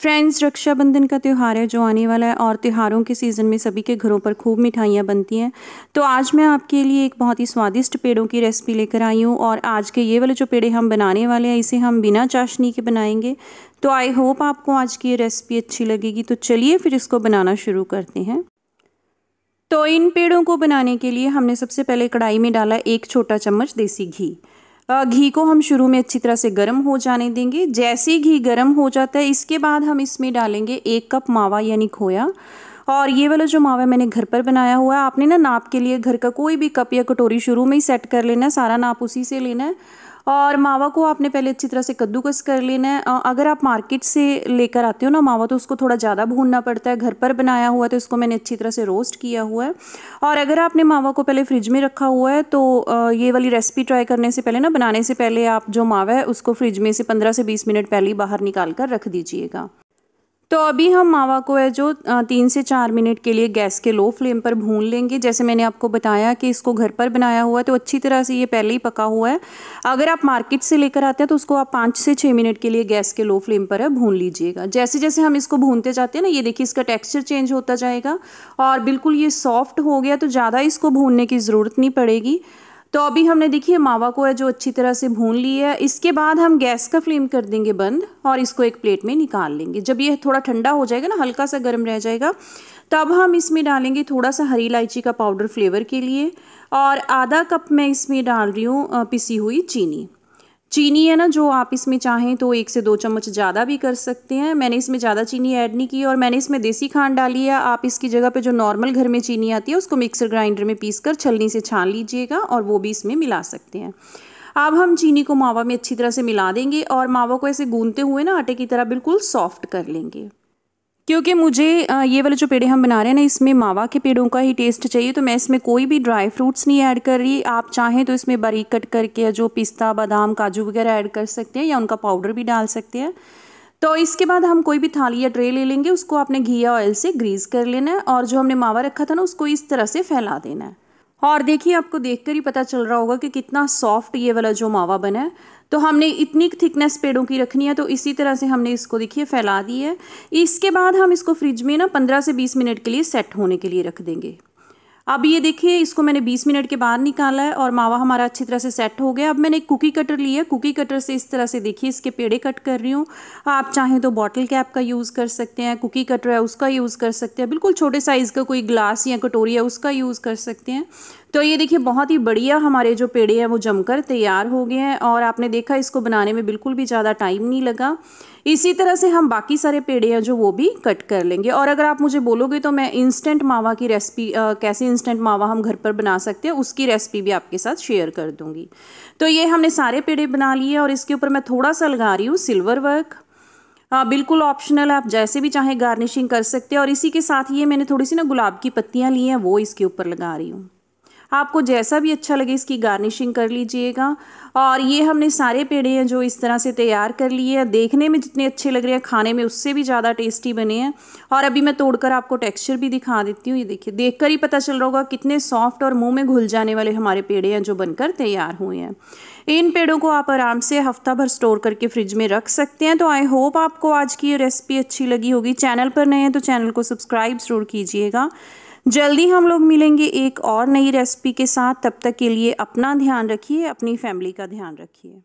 friends Rakshabandhan का त्यौहार है जो आने वाला है और त्यौहारों के सीज़न में सभी के घरों पर खूब मिठाइयाँ बनती हैं तो आज मैं आपके लिए एक बहुत ही स्वादिष्ट पेड़ों की रेसिपी लेकर आई हूँ और आज के ये वाले जो पेड़े हम बनाने वाले हैं इसे हम बिना चाशनी के बनाएंगे तो आई होप आपको आज की ये रेसिपी अच्छी लगेगी तो चलिए फिर इसको बनाना शुरू करते हैं तो इन पेड़ों को बनाने के लिए हमने सबसे पहले कढ़ाई में डाला एक छोटा चम्मच देसी घी घी को हम शुरू में अच्छी तरह से गर्म हो जाने देंगे जैसे घी गर्म हो जाता है इसके बाद हम इसमें डालेंगे एक कप मावा यानी खोया और ये वाला जो मावा मैंने घर पर बनाया हुआ है आपने ना नाप के लिए घर का कोई भी कप या कटोरी शुरू में ही सेट कर लेना है सारा नाप उसी से लेना है और मावा को आपने पहले अच्छी तरह से कद्दूकस कर लेना है अगर आप मार्केट से लेकर आते हो ना मावा तो उसको थोड़ा ज़्यादा भूनना पड़ता है घर पर बनाया हुआ तो उसको मैंने अच्छी तरह से रोस्ट किया हुआ है और अगर आपने मावा को पहले फ्रिज में रखा हुआ है तो ये वाली रेसिपी ट्राई करने से पहले ना बनाने से पहले आप जो मावा है उसको फ्रिज में से पंद्रह से बीस मिनट पहले ही बाहर निकाल कर रख दीजिएगा तो अभी हम मावा को है जो तीन से चार मिनट के लिए गैस के लो फ्लेम पर भून लेंगे जैसे मैंने आपको बताया कि इसको घर पर बनाया हुआ है तो अच्छी तरह से ये पहले ही पका हुआ है अगर आप मार्केट से लेकर आते हैं तो उसको आप पाँच से छः मिनट के लिए गैस के लो फ्लेम पर है भून लीजिएगा जैसे जैसे हम इसको भूनते जाते हैं ना ये देखिए इसका टेक्स्चर चेंज होता जाएगा और बिल्कुल ये सॉफ्ट हो गया तो ज़्यादा इसको भूनने की ज़रूरत नहीं पड़ेगी तो अभी हमने देखिए मावा को है जो अच्छी तरह से भून लिया है इसके बाद हम गैस का फ्लेम कर देंगे बंद और इसको एक प्लेट में निकाल लेंगे जब ये थोड़ा ठंडा हो जाएगा ना हल्का सा गर्म रह जाएगा तब हम इसमें डालेंगे थोड़ा सा हरी इलायची का पाउडर फ्लेवर के लिए और आधा कप मैं इसमें डाल रही हूँ पिसी हुई चीनी चीनी है ना जो आप इसमें चाहें तो एक से दो चम्मच ज़्यादा भी कर सकते हैं मैंने इसमें ज़्यादा चीनी ऐड नहीं की और मैंने इसमें देसी खांड डाली है आप इसकी जगह पे जो नॉर्मल घर में चीनी आती है उसको मिक्सर ग्राइंडर में पीस कर छलनी से छान लीजिएगा और वो भी इसमें मिला सकते हैं अब हम चीनी को मावा में अच्छी तरह से मिला देंगे और मावा को ऐसे गूंदते हुए ना आटे की तरह बिल्कुल सॉफ्ट कर लेंगे क्योंकि मुझे ये वाले जो पेड़े हम बना रहे हैं ना इसमें मावा के पेड़ों का ही टेस्ट चाहिए तो मैं इसमें कोई भी ड्राई फ्रूट्स नहीं ऐड कर रही आप चाहें तो इसमें बारीक कट करके जो पिस्ता बादाम काजू वगैरह ऐड कर सकते हैं या उनका पाउडर भी डाल सकते हैं तो इसके बाद हम कोई भी थाली या ट्रे ले लेंगे उसको आपने घी या ऑयल से ग्रीस कर लेना है और जो हमने मावा रखा था ना उसको इस तरह से फैला देना है और देखिए आपको देखकर ही पता चल रहा होगा कि कितना सॉफ्ट ये वाला जो मावा बना है तो हमने इतनी थिकनेस पेड़ों की रखनी है तो इसी तरह से हमने इसको देखिए फैला दी है इसके बाद हम इसको फ्रिज में ना पंद्रह से बीस मिनट के लिए सेट होने के लिए रख देंगे अब ये देखिए इसको मैंने 20 मिनट के बाद निकाला है और मावा हमारा अच्छी तरह से सेट हो गया अब मैंने एक कुकी कटर लिया कुकी कटर से इस तरह से देखिए इसके पेड़े कट कर रही हूँ आप चाहें तो बॉटल कैप का यूज़ कर सकते हैं कुकी कटर है उसका यूज़ कर सकते हैं बिल्कुल छोटे साइज़ का कोई ग्लास या कटोरी है उसका यूज़ कर सकते हैं तो ये देखिए बहुत ही बढ़िया हमारे जो पेड़े हैं वो जमकर तैयार हो गए हैं और आपने देखा इसको बनाने में बिल्कुल भी ज़्यादा टाइम नहीं लगा इसी तरह से हम बाकी सारे पेड़े हैं जो वो भी कट कर लेंगे और अगर आप मुझे बोलोगे तो मैं इंस्टेंट मावा की रेसिपी कैसे इंस्टेंट मावा हम घर पर बना सकते हैं उसकी रेसिपी भी आपके साथ शेयर कर दूँगी तो ये हमने सारे पेड़े बना लिए और इसके ऊपर मैं थोड़ा सा लगा रही हूँ सिल्वर वर्क आ, बिल्कुल ऑप्शनल आप जैसे भी चाहें गार्निशिंग कर सकते हैं और इसी के साथ ये मैंने थोड़ी सी ना गुलाब की पत्तियाँ ली हैं वो इसके ऊपर लगा रही हूँ आपको जैसा भी अच्छा लगे इसकी गार्निशिंग कर लीजिएगा और ये हमने सारे पेड़े हैं जो इस तरह से तैयार कर लिए हैं देखने में जितने अच्छे लग रहे हैं खाने में उससे भी ज़्यादा टेस्टी बने हैं और अभी मैं तोड़कर आपको टेक्सचर भी दिखा देती हूँ ये देखिए देखकर ही पता चल रहा होगा कितने सॉफ्ट और मुंह में घुल जाने वाले हमारे पेड़े हैं जो बनकर तैयार हुए हैं इन पेड़ों को आप आराम से हफ्ता भर स्टोर करके फ्रिज में रख सकते हैं तो आई होप आपको आज की ये रेसिपी अच्छी लगी होगी चैनल पर नए हैं तो चैनल को सब्सक्राइब ज़रूर कीजिएगा जल्दी हम लोग मिलेंगे एक और नई रेसिपी के साथ तब तक के लिए अपना ध्यान रखिए अपनी फैमिली का ध्यान रखिए